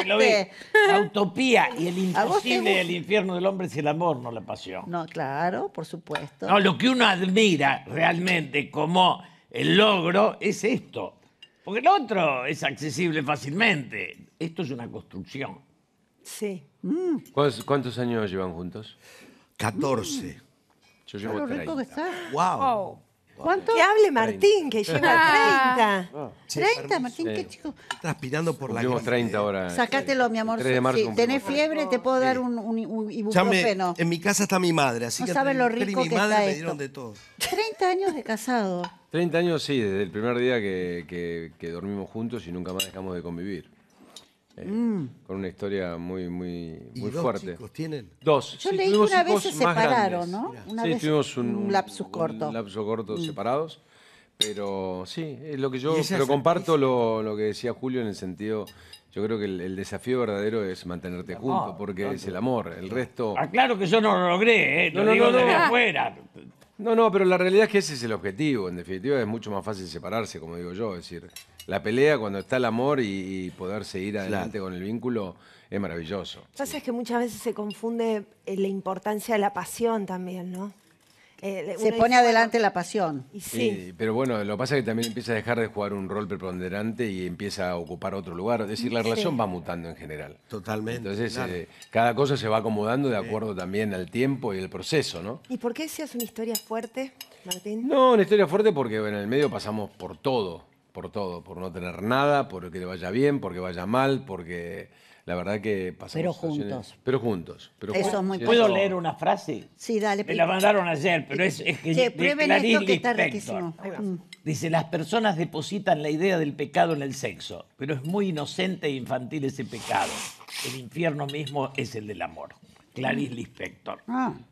Este, este. La utopía y el imposible del infierno del hombre es el amor, no la pasión. No, claro, por supuesto. No, lo que uno admira realmente como el logro es esto. Porque el otro es accesible fácilmente. Esto es una construcción. Sí. Mm. ¿Cuántos, años llevan juntos? 14. Yo llevo rico Wow. ¿Cuánto? Que hable Martín, que lleva 30. 30, ah, Martín, qué chico. Transpirando por la gente 30 horas. Sacátelo, mi amor. De sí, tenés fiebre, te puedo dar un, un, un ibuprofeno. Me, en mi casa está mi madre, así no que saben lo rico mi que madre está me dieron esto. de todo. 30 años de casado. 30 años, sí, desde el primer día que, que, que dormimos juntos y nunca más dejamos de convivir. Eh, mm. con una historia muy, muy, muy fuerte. Chicos tienen? Dos. Yo leí una vez se separaron, ¿no? sí, tuvimos un, lapsus corto. Un lapsus corto separados. Pero sí, es lo que yo pero comparto lo, que decía Julio en el sentido, yo creo que el, desafío verdadero es mantenerte junto, porque es el amor, el resto... Ah, claro que yo no lo logré, ¿eh? no, lo digo desde afuera. No, no, pero la realidad es que ese es el objetivo. En definitiva, es mucho más fácil separarse, como digo yo. Es decir, la pelea cuando está el amor y, poder seguir adelante con el vínculo es maravilloso. Pasa es que muchas veces se confunde eh, la importancia de la pasión también, ¿no? Eh, se pone adelante la pasión. Eh, sí. pero bueno, lo que pasa es que también empieza a dejar de jugar un rol preponderante y empieza a ocupar otro lugar. Es decir, la relación va mutando en general. Totalmente. Entonces, eh, cada cosa se va acomodando de acuerdo también al tiempo y el proceso, ¿no? ¿Y por qué seas una historia fuerte, Martín? No, una historia fuerte porque en el medio pasamos por todo, por todo, por no tener nada, por que le vaya bien, por que vaya mal, porque la verdad que pasó. Pero juntos. Pero juntos. ¿Puedo leer una frase? Sí, dale, Me la mandaron ayer, pero eh, es, que prueben que está mm. Dice, las personas depositan la idea del pecado en el sexo, pero es muy inocente e infantil ese pecado. El infierno mismo es el del amor. Clarice Lispector. Ah.